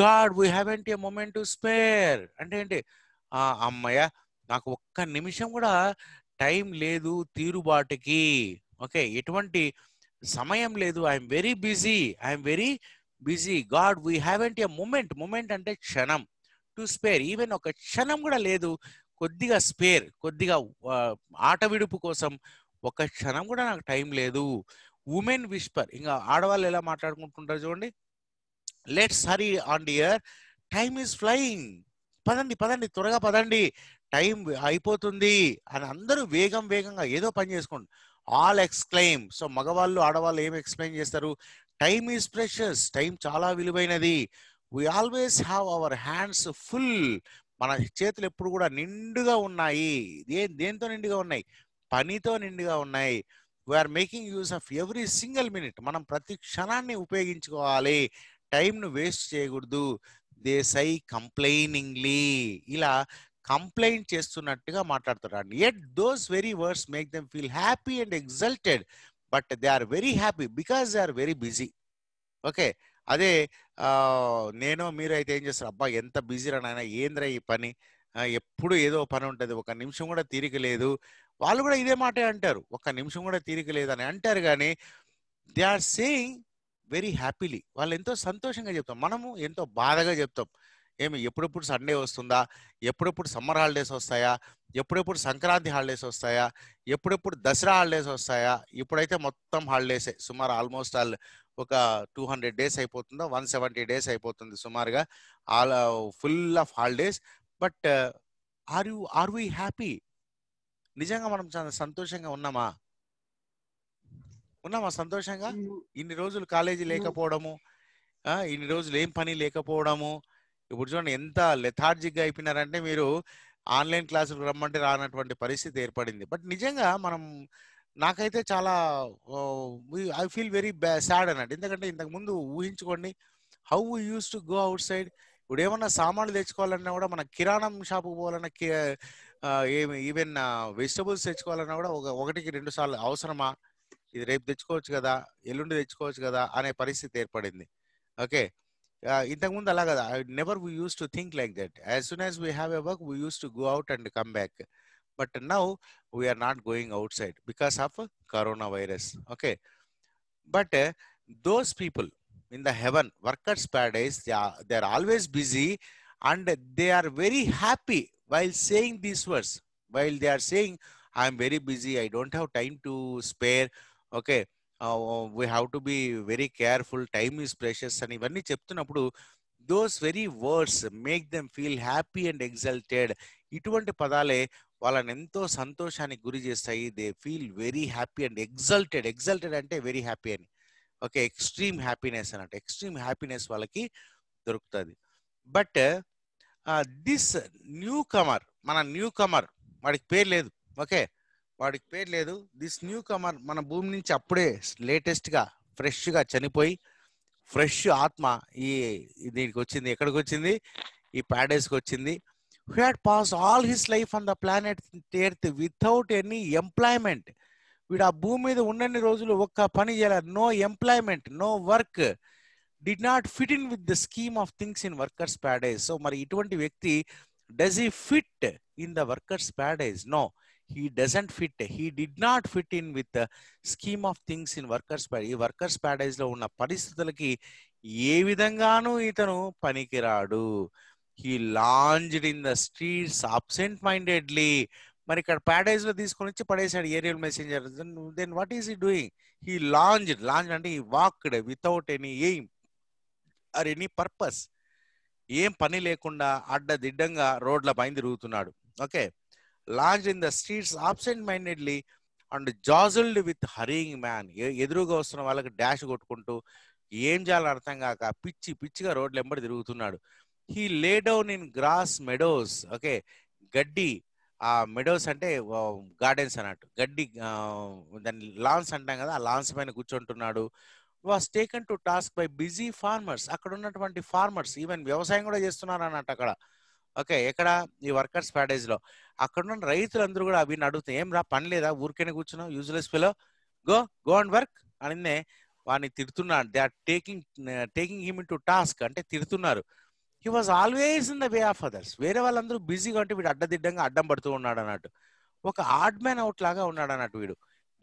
God we haven't a moment to spare అంటే ఏంటి ఆ అమ్మయ్య నాకు ఒక్క నిమిషం కూడా టైం లేదు తీరుబాటుకి ఓకే ఎటువంటి సమయం లేదు I'm very busy I'm very busy God we haven't a moment moment అంటే క్షణం టు స్పేర్ ఈవెన్ ఒక క్షణం కూడా లేదు కొద్దిగా స్పేర్ కొద్దిగా ఆట విడుపు కోసం ఒక క్షణం కూడా నాకు టైం లేదు ఉమెన్ విస్పర్ ఇంకా ఆడవాళ్ళు ఎలా మాట్లాడుకుంటుంటారు చూడండి let's hurry on dear time is flying పదండి పదండి త్వరగా పదండి టైం అయిపోతుంది అని అందరూ వేగం వేగంగా ఏదో పని చేసుకోండి ఆల్ ఎక్స్క్లెయిమ్ సో మగవాళ్ళు ఆడవాళ్ళు ఏం ఎక్స్ప్లెయిన్ చేస్తారు టైమ్ ఈస్ ప్రెషస్ టైం చాలా విలువైనది we always have our hands full మన చేతులు ఎప్పుడు కూడా నిండుగా ఉన్నాయి దేంతో నిండుగా ఉన్నాయి పనితో నిండుగా ఉన్నాయి we are making use of every single minute మనం ప్రతి క్షణాన్ని ఉపయోగించుకోవాలి టైంను వేస్ట్ చేయకూడదు సై కంప్లైనింగ్లీ ఇలా కంప్లైంట్ చేస్తున్నట్టుగా మాట్లాడుతున్నాడు at those very words make them feel happy and exalted but they are very happy because they are very busy okay అదే నేను మీరు అయితే ఏం చేస్తారు అబ్బా ఎంత బిజీ రా నాయన ఏంద్రా ఈ పని ఎప్పుడు ఏదో పని ఉంటుంది ఒక నిమిషం కూడా తీరిక లేదు వాళ్ళు కూడా ఇదే మాటే అంటారు ఒక నిమిషం కూడా తీరిక లేదని అంటారు కానీ they are saying very happily వాళ్ళు ఎంతో సంతోషంగా చెప్తాం మనము ఎంతో బాధగా చెప్తాం ఏమి ఎప్పుడెప్పుడు సండే వస్తుందా ఎప్పుడెప్పుడు సమ్మర్ హాలిడేస్ వస్తాయా ఎప్పుడెప్పుడు సంక్రాంతి హాలిడేస్ వస్తాయా ఎప్పుడెప్పుడు దసరా హాలిడేస్ వస్తాయా ఇప్పుడైతే మొత్తం హాలిడేసే సుమారు ఆల్మోస్ట్ ఆల్ ఒక టూ హండ్రెడ్ డేస్ అయిపోతుందా వన్ సెవెంటీ డేస్ అయిపోతుంది సుమారుగా all full of holidays but are you are we happy నిజంగా మనం చాలా సంతోషంగా ఉన్నామా ఉన్నామా సంతోషంగా ఇన్ని రోజులు కాలేజీ లేకపోవడము ఇన్ని రోజులు ఏం పని లేకపోవడము ఇప్పుడు చూడండి ఎంత లెథార్జిక్ గా అయిపోయినారంటే మీరు ఆన్లైన్ క్లాసులు రమ్మంటే రానటువంటి పరిస్థితి ఏర్పడింది బట్ నిజంగా మనం నాకైతే చాలా ఐ ఫీల్ వెరీ సాడ్ అన్నట్టు ఎందుకంటే ఇంతకు ముందు ఊహించుకోండి how used to go outside ఇప్పుడు ఏమన్నా సామాన్లు తెచ్చుకోవాలన్నా కూడా మన కిరాణం షాపుకు పోవాలన్నా ఈవెన్ వెజిటబుల్స్ తెచ్చుకోవాలన్నా కూడా ఒకటికి రెండు సార్లు అవసరమా ఇది రేపు తెచ్చుకోవచ్చు కదా ఎల్లుండి తెచ్చుకోవచ్చు కదా అనే పరిస్థితి ఏర్పడింది ఓకే ఇంతకుముందు అలా కదా I never we used to think like that as soon as we have a work we used to go out and come back but now we are not going outside because of corona virus okay but those people in the heaven workers paradise they are always busy and they are very happy while saying these words while they are saying I'm very busy I don't have time to spare okay we have to be very careful time is precious అని ఇవన్నీ చెప్తున్నప్పుడు those very words make them feel happy and exalted ఇటువంటి పదాలే వాళ్ళని ఎంతో సంతోషానికి గురి చేస్తాయి they feel very happy and exalted exalted అంటే వెరీ హ్యాపీ అని ఓకే ఎక్స్ట్రీమ్ హ్యాపీనెస్ అన్నట్టు ఎక్స్ట్రీమ్ హ్యాపీనెస్ వాళ్ళకి దొరుకుతుంది బట్ దిస్ న్యూ కమర్ మన న్యూ కమర్ వాడికి పేరు లేదు ఓకే వాడికి పేరు లేదు దిస్ న్యూ కమర్ మన భూమి నుంచి అప్పుడే లేటెస్ట్ గా ఫ్రెష్ గా చనిపోయి ఫ్రెష్ ఆత్మ ఈ దీనికి వచ్చింది ఎక్కడికి వచ్చింది ఈ ప్యాడేస్కి వచ్చింది who had pass all his life on the planet earth without any employment వీడు ఆ భూమి మీద ఉన్నన్ని రోజులు ఒక్క పని చేయాలి no employment no work did not fit in with the scheme of things in workers paradise so మరి ఇటువంటి వ్యక్తి does he fit in the workers paradise no he doesn't fit he did not fit in with the scheme of things in workers ఈ workers paradise లో ఉన్న పరిస్థితులకి ఏ విధంగానూ ఇతను పనికిరాడు he lounged in the streets absent mindedly మరి ఇక్కడ ప్యాడైజ్ లో తీసుకొని వచ్చి పడేసాడు Ariel messenger then what is he doing he lounged lounge అంటే he walked without any aim or any purpose ఏం పని లేకుండా అడ్డదిడ్డంగా రోడ్ల పైన తిరుగుతున్నాడు okay lounged in the streets absent mindedly and jostled with hurrying man ఎదురుగా వస్తున్న వాళ్ళకి డాష్ కొట్టుకుంటూ ఏం చేయాలని అర్థం కాక పిచ్చి పిచ్చిగా రోడ్లు ఎంబడి తిరుగుతున్నాడు he lay down in grass meadows okay గడ్డి ఆ మెడోస్ అంటే గార్డెన్స్ అన్నట్టు గడ్డి దాన్ని లాన్స్ అంటాం కదా ఆ లాన్స్ పైన కూర్చుంటున్నాడు was taken to task by busy farmers అక్కడ ఉన్నటువంటి ఫార్మర్స్ ఈవెన్ వ్యవసాయం కూడా చేస్తున్నారు అన్నట్టు అక్కడ ఓకే ఎక్కడ ఈ వర్కర్స్ ప్యాడేజ్ లో అక్కడ ఉన్న రైతులందరూ కూడా అవి అడుగుతాయి ఏం రా పని లేదా ఊరికైనా కూర్చున్నావు useless fellow go go and work అని వాడిని తిడుతున్నాడు they are taking taking him in to task అంటే తిడుతున్నారు he was always in the way of others వేరే వాళ్ళందరూ బిజీగా ఉంటే వీడు అడ్డదిడ్డంగా అడ్డం పడుతూ ఉన్నాడు అన్నట్టు ఒక ఆడ్ మ్యాన్ అవుట్ లాగా ఉన్నాడు అన్నట్టు వీడు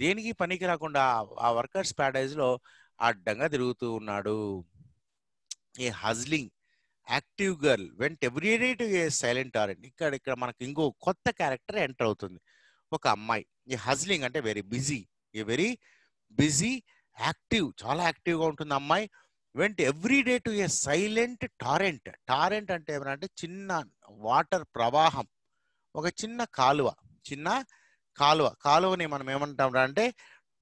దేనికి పనికి రాకుండా ఆ వర్కర్స్ ప్యాడైజ్ లో అడ్డంగా తిరుగుతూ ఉన్నాడు a hustling active girl went every day to silent ఆర్ ఇక్కడ ఇక్కడ మనకు ఇంకో కొత్త క్యారెక్టర్ ఎంటర్ అవుతుంది ఒక అమ్మాయి ఈ హజ్లింగ్ అంటే వెరీ బిజీ ఈ వెరీ బిజీ యాక్టివ్ చాలా యాక్టివ్గా ఉంటుంది అమ్మాయి వెంట every day to a silent torrent torrent అంటే ఏమంటే చిన్న వాటర్ ప్రవాహం ఒక చిన్న కాలువ చిన్న కాలువ కాలువని మనం ఏమంటాం అంటే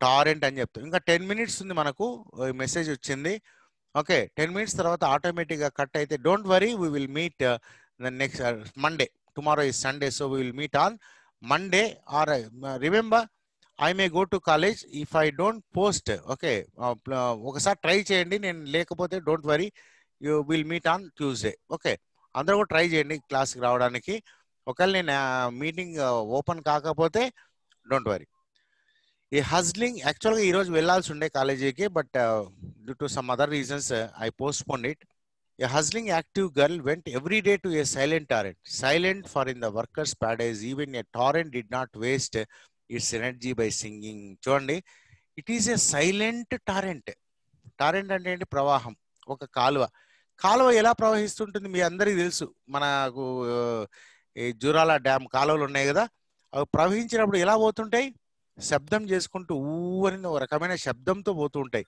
టారెంట్ అని చెప్తాం ఇంకా టెన్ మినిట్స్ ఉంది మనకు మెసేజ్ వచ్చింది ఓకే టెన్ మినిట్స్ తర్వాత ఆటోమేటిక్గా కట్ అయితే don't worry we will meet the next Monday tomorrow is Sunday so we will meet on Monday or remember I may go to college if I don't post okay ఒకసారి try చేయండి నేను లేకపోతే don't worry you will meet on Tuesday okay అందరూ కూడా try చేయండి క్లాస్కి రావడానికి ఒకవేళ నేను మీటింగ్ uh, ఓపెన్ uh, కాకపోతే డోంట్ వరీ ఈ హజ్లింగ్ యాక్చువల్గా ఈరోజు వెళ్ళాల్సి ఉండే కాలేజీకి but due to some other reasons I postpone it a hustling active girl went every day to a silent torrent silent for in the workers paradise even a torrent did not waste its energy by singing చూడండి it is a silent torrent torrent అంటే ఏంటి ప్రవాహం ఒక కాలువ కాలువ ఎలా ప్రవహిస్తుంటుంది మీ అందరికీ తెలుసు మనకు ఈ జూరాల డ్యామ్ కాలువలు ఉన్నాయి కదా అవి ప్రవహించినప్పుడు ఎలా పోతుంటాయి శబ్దం చేసుకుంటూ ఊరిని ఒక రకమైన శబ్దంతో పోతూ ఉంటాయి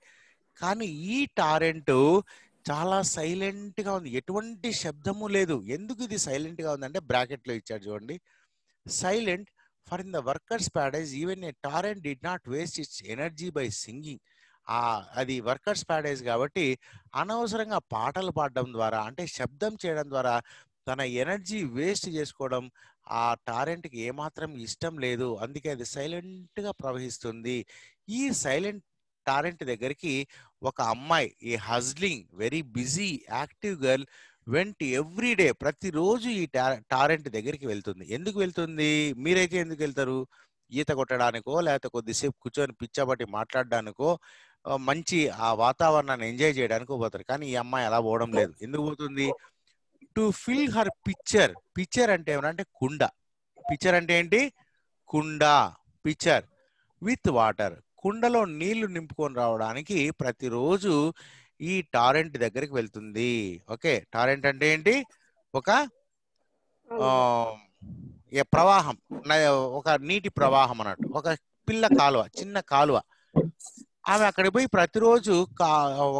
కానీ ఈ టారెంట్ చాలా సైలెంట్ గా ఉంది ఎటువంటి శబ్దము లేదు ఎందుకు ఇది సైలెంట్ గా ఉందంటే బ్రాకెట్ లో ఇచ్చాడు చూడండి silent for in the workers paradise even a torrent did not waste its energy by singing ఆ అది వర్కర్స్ ప్యాడైజ్ కాబట్టి అనవసరంగా పాటలు పాడడం ద్వారా అంటే శబ్దం చేయడం ద్వారా తన ఎనర్జీ వేస్ట్ చేసుకోవడం ఆ టారెంట్కి ఏమాత్రం ఇష్టం లేదు అందుకే అది సైలెంట్గా ప్రవహిస్తుంది ఈ సైలెంట్ టారెంట్ దగ్గరికి ఒక అమ్మాయి ఈ hustling very busy active girl every everyday ప్రతిరోజు ఈ టారెంట్ దగ్గరికి వెళ్తుంది ఎందుకు వెళ్తుంది మీరైతే ఎందుకు వెళ్తారు ఈత కొట్టడానికో లేకపోతే కొద్దిసేపు కూర్చొని పిచ్చబట్టి మాట్లాడడానికో మంచి ఆ వాతావరణాన్ని ఎంజాయ్ చేయడానికి పోతారు కానీ ఈ అమ్మాయి అలా పోవడం లేదు ఎందుకు పోతుంది to fill her pitcher pitcher అంటే ఏమంటే కుండ పిక్చర్ అంటే ఏంటి కుండ పిక్చర్ విత్ వాటర్ కుండలో నీళ్లు నింపుకొని రావడానికి ప్రతిరోజు ఈ టారెంట్ దగ్గరికి వెళ్తుంది ఓకే టారెంట్ అంటే ఏంటి ఒక ప్రవాహం ఒక నీటి ప్రవాహం అన్నట్టు ఒక పిల్ల కాలువ చిన్న కాలువ ఆమె అక్కడ పోయి ప్రతిరోజు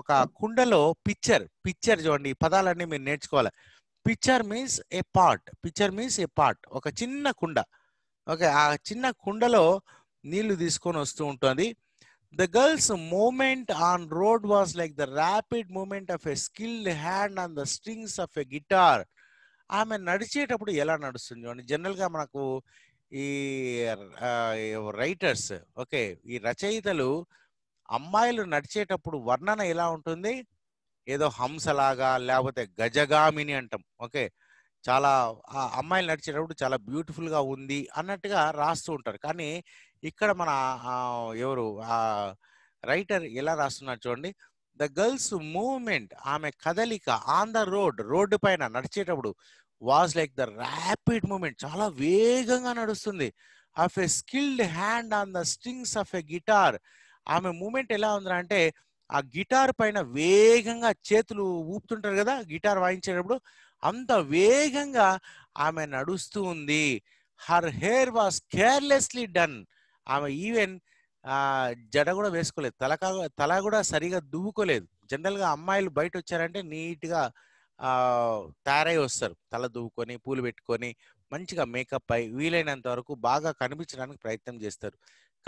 ఒక కుండలో పిక్చర్ పిక్చర్ చూడండి ఈ పదాలన్నీ మీరు నేర్చుకోవాలి pitcher means a pot pitcher means a pot ఒక చిన్న కుండ ఓకే ఆ చిన్న కుండలో నీళ్లు తీసుకొని వస్తూ ఉంటుంది the girl's movement on road was like the rapid movement of a skilled hand on the strings of a guitar ఆమె నడిచేటప్పుడు ఎలా నడుస్తుంది చూడండి జనరల్గా మనకు ఈ రైటర్స్ ఓకే ఈ రచయితలు అమ్మాయిలు నడిచేటప్పుడు వర్ణన ఎలా ఉంటుంది ఏదో హంసలాగా లేకపోతే గజగామిని అంటాం ఓకే చాలా ఆ అమ్మాయిలు నడిచేటప్పుడు చాలా బ్యూటిఫుల్గా ఉంది అన్నట్టుగా రాస్తూ ఉంటారు కానీ ఇక్కడ మన ఎవరు ఆ రైటర్ ఎలా రాస్తున్నారు చూడండి ద గర్ల్స్ మూవ్మెంట్ ఆమె కదలిక ఆన్ ద రోడ్ రోడ్డు పైన నడిచేటప్పుడు was like the rapid movement చాలా వేగంగా నడుస్తుంది of a skilled hand on the strings of a guitar ఆమె మూమెంట్ ఎలా ఉందిరా అంటే ఆ గిటార్ పైన వేగంగా చేతులు ఊపుతుంటారు కదా గిటార్ వాయించేటప్పుడు అంత వేగంగా ఆమె నడుస్తూ ఉంది her hair was carelessly done ఆమె ఈవెన్ జడ కూడా వేసుకోలేదు తలక తల కూడా సరిగా దువ్వుకోలేదు జనరల్గా అమ్మాయిలు బయట వచ్చారంటే నీట్గా తయారై వస్తారు తల దువ్వుకొని పూలు పెట్టుకొని మంచిగా మేకప్ అయి వీలైనంత వరకు బాగా కనిపించడానికి ప్రయత్నం చేస్తారు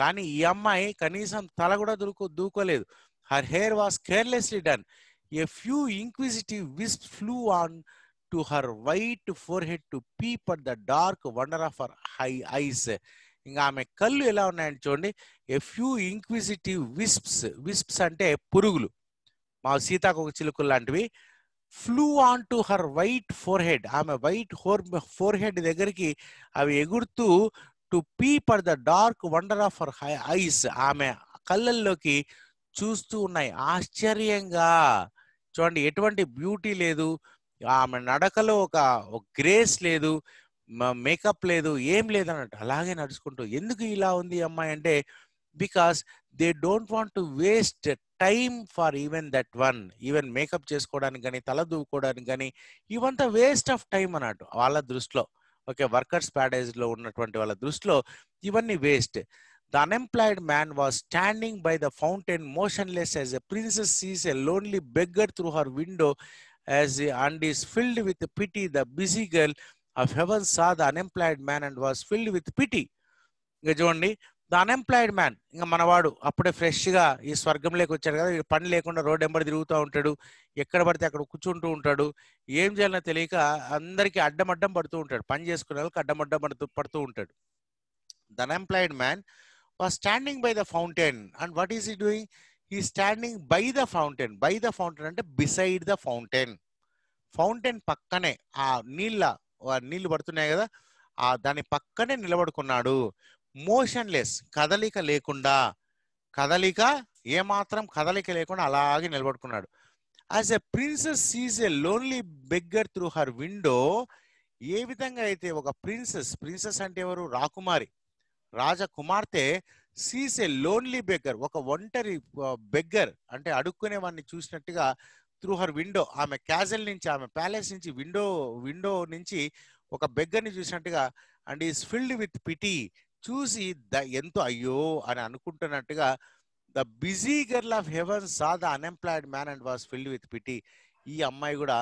కానీ ఈ అమ్మాయి కనీసం తల కూడా దురుకు దూకోలేదు Her hair was carelessly done. A few inquisitive wisps flew on to her white forehead to peep at the dark wonder of her high eyes. ఇంకా ఆమె కళ్ళు ఎలా ఉన్నాయని చూడండి ఎ ఫ్యూ ఇంక్విజిటివ్ విస్ప్స్ విస్ప్స్ అంటే పురుగులు మా సీతాకొక చిలుకలు లాంటివి flew on to her white forehead ఆమె వైట్ హోర్ ఫోర్ హెడ్ దగ్గరికి అవి ఎగురుతూ to peep at the dark wonder of her eyes ఆమె కళ్ళల్లోకి చూస్తూ ఉన్నాయి ఆశ్చర్యంగా చూడండి ఎటువంటి బ్యూటీ లేదు ఆమె నడకలో ఒక గ్రేస్ లేదు మేకప్ లేదు ఏం లేదు అన్నట్టు అలాగే నడుచుకుంటూ ఎందుకు ఇలా ఉంది అమ్మాయి అంటే because they don't want to waste time for even that one even makeup చేసుకోవడానికి కానీ తల దూకోవడానికి కానీ ఇవంతా వేస్ట్ ఆఫ్ టైం అన్నట్టు వాళ్ళ దృష్టిలో ఓకే వర్కర్స్ ప్యాడేజ్లో ఉన్నటువంటి వాళ్ళ దృష్టిలో ఇవన్నీ waste The unemployed man was standing by the fountain motionless as a princess sees a lonely beggar through her window as he, and is filled with pity. The busy girl of heaven saw the unemployed man and was filled with pity. ఇంకా చూడండి the unemployed man ఇంకా మనవాడు అప్పుడే ఫ్రెష్గా ఈ స్వర్గంలోకి వచ్చాడు కదా వీడు పని లేకుండా రోడ్ ఎంబడి తిరుగుతూ ఉంటాడు ఎక్కడ పడితే అక్కడ కూర్చుంటూ ఉంటాడు ఏం చేయాలనో తెలియక అందరికీ అడ్డం అడ్డం పడుతూ ఉంటాడు పని చేసుకునే వాళ్ళకి అడ్డం అడ్డం పడుతూ పడుతూ ఉంటాడు the unemployed man was standing by the fountain. And what is he doing? He's standing by the fountain. By the fountain అంటే బిసైడ్ ద fountain. ఫౌంటైన్ పక్కనే ఆ నీళ్ళ నీళ్లు పడుతున్నాయి కదా ఆ దాని పక్కనే నిలబడుకున్నాడు మోషన్లెస్ కదలిక లేకుండా కదలిక ఏమాత్రం కదలిక లేకుండా అలాగే నిలబడుకున్నాడు as a princess sees a lonely beggar through her window ఏ విధంగా అయితే ఒక ప్రిన్సెస్ ప్రిన్సెస్ అంటే ఎవరు రాకుమారి రాజకుమార్తె సీస్ ఏ లోన్లీ బెగ్గర్ ఒక ఒంటరి బెగ్గర్ అంటే అడుక్కునే వాడిని చూసినట్టుగా త్రూ హర్ విండో ఆమె క్యాజల్ నుంచి ఆమె ప్యాలెస్ నుంచి విండో విండో నుంచి ఒక బెగ్గర్ని చూసినట్టుగా and is filled with pity చూసి ద ఎంతో అయ్యో అని అనుకుంటున్నట్టుగా the busy girl of heaven saw the unemployed man and was filled with pity ఈ అమ్మాయి కూడా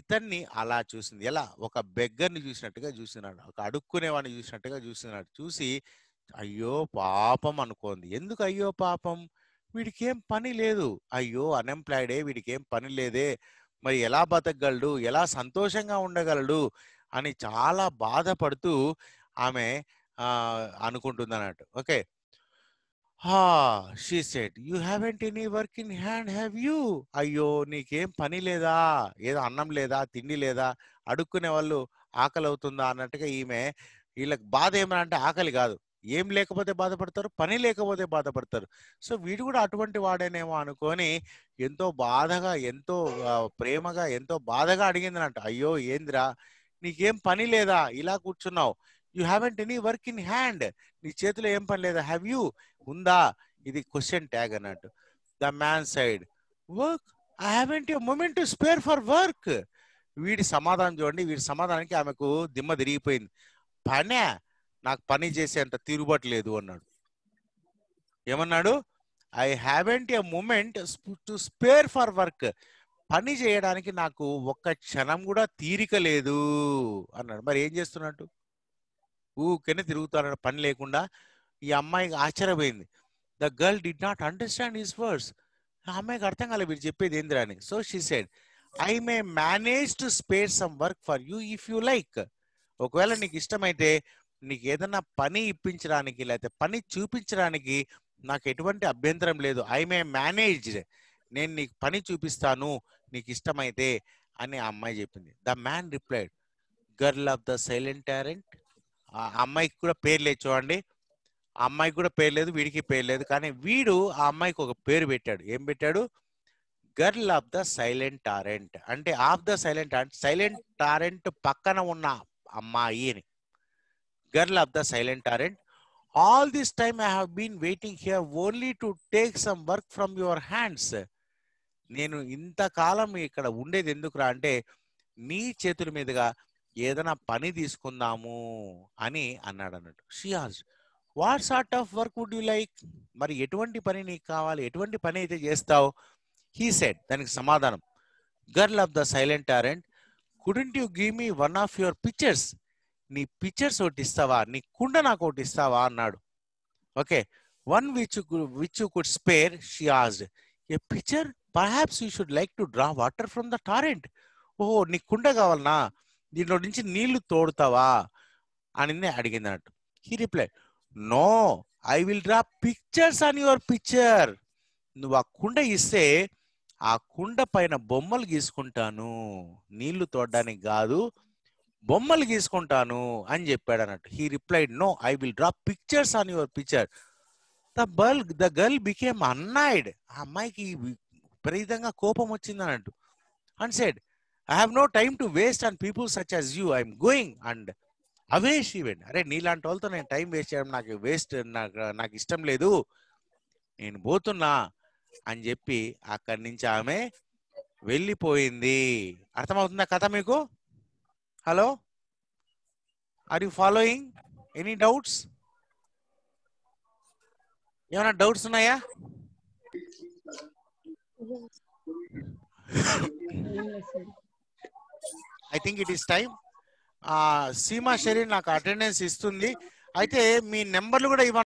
ఇతన్ని అలా చూసింది ఎలా ఒక బెగ్గర్ని చూసినట్టుగా చూసినాడు ఒక అడుక్కునేవాడిని చూసినట్టుగా చూసినాడు చూసి అయ్యో పాపం అనుకోంది ఎందుకు అయ్యో పాపం వీడికేం పని లేదు అయ్యో అన్ఎంప్లాయిడే వీడికేం పని లేదే మరి ఎలా బతకగలడు ఎలా సంతోషంగా ఉండగలడు అని చాలా బాధపడుతూ ఆమె అనుకుంటుంది అన్నట్టు ఓకే హా she said you haven't any work in hand have you అయ్యో నీకేం పని లేదా ఏదో అన్నం లేదా తిండి లేదా అడుక్కునే వాళ్ళు ఆకలి అవుతుందా అన్నట్టుగా ఈమె వీళ్ళకి బాధ ఏమన్నా అంటే ఆకలి కాదు ఏం లేకపోతే బాధపడతారు పని లేకపోతే బాధపడతారు సో వీడు కూడా అటువంటి వాడేనేమో అనుకొని ఎంతో బాధగా ఎంతో ప్రేమగా ఎంతో బాధగా అడిగిందనంట అయ్యో ఏందిరా నీకేం పని లేదా ఇలా కూర్చున్నావు you haven't any work in hand నీ చేతిలో ఏం పని లేదా హ్యావ్ యూ ఉందా ఇది క్వశ్చన్ ట్యాగ్ అన్నట్టు the man said work I haven't you moment to spare for work వీడి సమాధానం చూడండి వీడి సమాధానానికి ఆమెకు దిమ్మ తిరిగిపోయింది పనే నాకు పని చేసేంత తిరుగుబాటు లేదు అన్నాడు ఏమన్నాడు I haven't a moment to spare for work పని చేయడానికి నాకు ఒక్క క్షణం కూడా తీరిక లేదు అన్నాడు మరి ఏం చేస్తున్నట్టు ఊరికనే తిరుగుతాడు పని లేకుండా ఈ అమ్మాయికి ఆశ్చర్యపోయింది the girl did not understand his words అమ్మాయికి అర్థం కాలేదు వీడు చెప్పేది ఏందిరా అని so she said I may manage to spare some work for you if you like ఒకవేళ నీకు ఇష్టమైతే నీకు ఏదైనా పని ఇప్పించడానికి లేకపోతే పని చూపించడానికి నాకు ఎటువంటి అభ్యంతరం లేదు ఐ మే మేనేజ్ నేను నీకు పని చూపిస్తాను నీకు ఇష్టమైతే అని ఆ అమ్మాయి చెప్పింది the man replied girl of the silent torrent ఆ అమ్మాయికి కూడా పేరు లేదు చూడండి అమ్మాయికి కూడా పేరు లేదు వీడికి పేరు లేదు కానీ వీడు ఆ అమ్మాయికి ఒక పేరు పెట్టాడు ఏం పెట్టాడు girl of the silent torrent అంటే ఆఫ్ ద సైలెంట్ అంటే సైలెంట్ టారెంట్ పక్కన ఉన్న అమ్మాయి అని girl of the silent torrent all this time I have been waiting here only to take some work from your hands నేను ఇంతకాలం ఇక్కడ ఉండేది ఎందుకురా అంటే నీ చేతుల మీదుగా ఏదైనా పని తీసుకుందాము అని అన్నాడు అన్నట్టు షియాజ్ what sort of work would you like మరి ఎటువంటి పని నీకు కావాలి ఎటువంటి పని అయితే చేస్తావు హీ సెడ్ దానికి సమాధానం girl of the silent torrent couldn't you give me one of your pitchers నీ పిక్చర్స్ ఒకటి ఇస్తావా నీ కుండ నాకు ఒకటి ఇస్తావా అన్నాడు okay one which which you could spare she asked a pitcher perhaps you should like to draw water from the torrent ఓహో నీ కుండ కావాలనా దీంట్లో నుంచి నీళ్లు తోడుతావా అని అడిగింది అన్నట్టు he reply no I will draw pictures on your pitcher నువ్వు ఆ కుండ ఇస్తే ఆ కుండ పైన బొమ్మలు గీసుకుంటాను నీళ్లు తోడడానికి కాదు బొమ్మలు గీసుకుంటాను అని చెప్పాడు అన్నట్టు he replied no I will draw pictures on your pitcher the బల్ ద గర్ల్ బికేమ్ అన్నాయిడ్ ఆ అమ్మాయికి విపరీతంగా కోపం వచ్చింది అన్నట్టు and said I have no time to waste on people such as you I'm going and away ఈవెంట్ అరే నీలాంటి వాళ్ళతో నేను టైం వేస్ట్ చేయడం నాకు వేస్ట్ నాకు నాకు ఇష్టం లేదు నేను పోతున్నా అని చెప్పి అక్కడి నుంచి ఆమె వెళ్ళిపోయింది అర్థమవుతుందా కథ మీకు hello are you following any doubts ఏమైనా డౌట్స్ ఉన్నాయా I think it is time Seema Shereen hmm. నాకు అటెండెన్స్ ఇస్తుంది అయితే మీ నెంబర్లు కూడా ఇవ్వండి